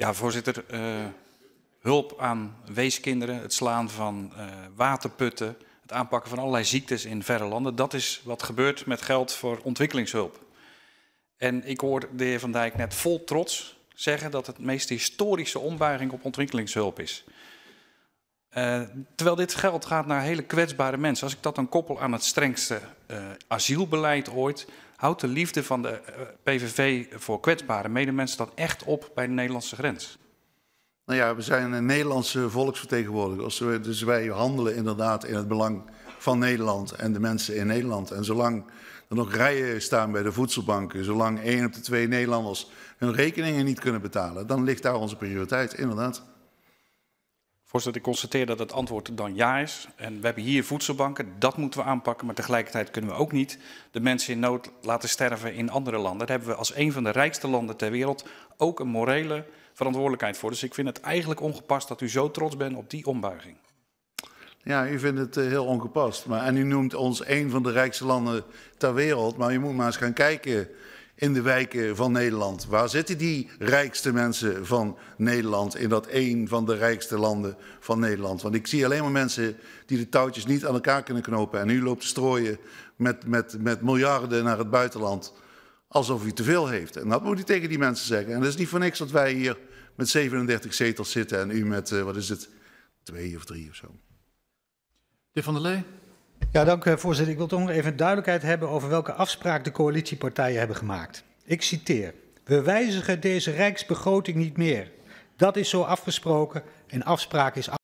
Ja, voorzitter. Eh, hulp aan weeskinderen, het slaan van eh, waterputten, het aanpakken van allerlei ziektes in verre landen. Dat is wat gebeurt met geld voor ontwikkelingshulp. En ik hoor de heer Van Dijk net vol trots zeggen dat het meest historische ombuiging op ontwikkelingshulp is. Eh, terwijl dit geld gaat naar hele kwetsbare mensen. Als ik dat dan koppel aan het strengste eh, asielbeleid ooit, houdt de liefde van de eh, PVV voor kwetsbare medemensen dan echt op bij de Nederlandse grens? Nou ja, we zijn een Nederlandse volksvertegenwoordigers. Dus wij handelen inderdaad in het belang van Nederland en de mensen in Nederland. En zolang er nog rijen staan bij de voedselbanken, zolang één op de twee Nederlanders hun rekeningen niet kunnen betalen, dan ligt daar onze prioriteit, inderdaad. Voorzitter, ik constateer dat het antwoord dan ja is. En we hebben hier voedselbanken, dat moeten we aanpakken. Maar tegelijkertijd kunnen we ook niet de mensen in nood laten sterven in andere landen. Daar hebben we als een van de rijkste landen ter wereld ook een morele verantwoordelijkheid voor. Dus ik vind het eigenlijk ongepast dat u zo trots bent op die ombuiging. Ja, u vindt het eh, heel ongepast. Maar, en u noemt ons een van de rijkste landen ter wereld. Maar u moet maar eens gaan kijken in de wijken van Nederland. Waar zitten die rijkste mensen van Nederland in dat een van de rijkste landen van Nederland? Want ik zie alleen maar mensen die de touwtjes niet aan elkaar kunnen knopen. En u loopt strooien met, met, met miljarden naar het buitenland alsof u te veel heeft. En dat moet u tegen die mensen zeggen. En dat is niet voor niks dat wij hier met 37 zetels zitten en u met, eh, wat is het, twee of drie of zo. De heer Van der Lee. Ja, dank voorzitter. Ik wil toch nog even duidelijkheid hebben over welke afspraak de coalitiepartijen hebben gemaakt. Ik citeer. We wijzigen deze rijksbegroting niet meer. Dat is zo afgesproken en afspraak is afgesproken.